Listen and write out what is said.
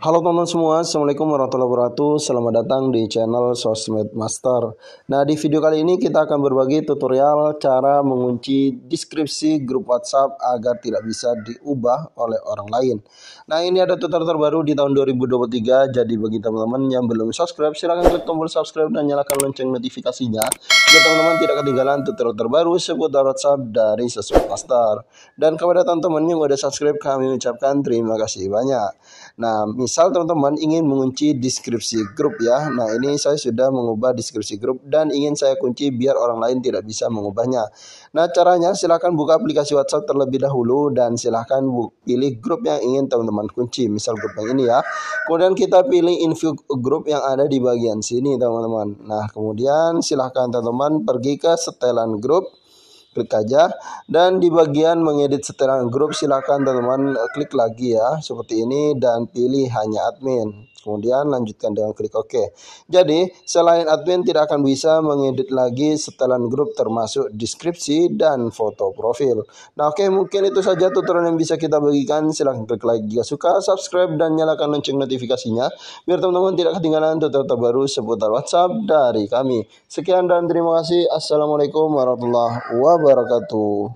Halo teman-teman semua, Assalamualaikum warahmatullahi wabarakatuh Selamat datang di channel Sosmed Master Nah di video kali ini kita akan berbagi tutorial cara mengunci deskripsi grup WhatsApp agar tidak bisa diubah oleh orang lain Nah ini ada tutorial terbaru di tahun 2023 Jadi bagi teman-teman yang belum subscribe silahkan klik tombol subscribe dan nyalakan lonceng notifikasinya Ya teman-teman tidak ketinggalan tutorial terbaru seputar WhatsApp dari Sosmed Master. Dan kepada teman-teman yang sudah subscribe kami ucapkan terima kasih banyak. Nah, misal teman-teman ingin mengunci deskripsi grup ya. Nah, ini saya sudah mengubah deskripsi grup dan ingin saya kunci biar orang lain tidak bisa mengubahnya. Nah, caranya silahkan buka aplikasi WhatsApp terlebih dahulu dan silahkan pilih grup yang ingin teman-teman kunci. Misal grup yang ini ya. Kemudian kita pilih info grup yang ada di bagian sini teman-teman. Nah, kemudian silahkan teman-teman teman-teman pergi ke setelan grup klik aja dan di bagian mengedit setelan grup silahkan teman-teman eh, klik lagi ya seperti ini dan pilih hanya admin kemudian lanjutkan dengan klik OK jadi selain admin tidak akan bisa mengedit lagi setelan grup termasuk deskripsi dan foto profil nah oke okay, mungkin itu saja tutorial yang bisa kita bagikan silahkan klik like jika suka subscribe dan nyalakan lonceng notifikasinya biar teman-teman tidak ketinggalan tutorial terbaru seputar WhatsApp dari kami sekian dan terima kasih assalamualaikum warahmatullahi wabarakatuh wabarakatuh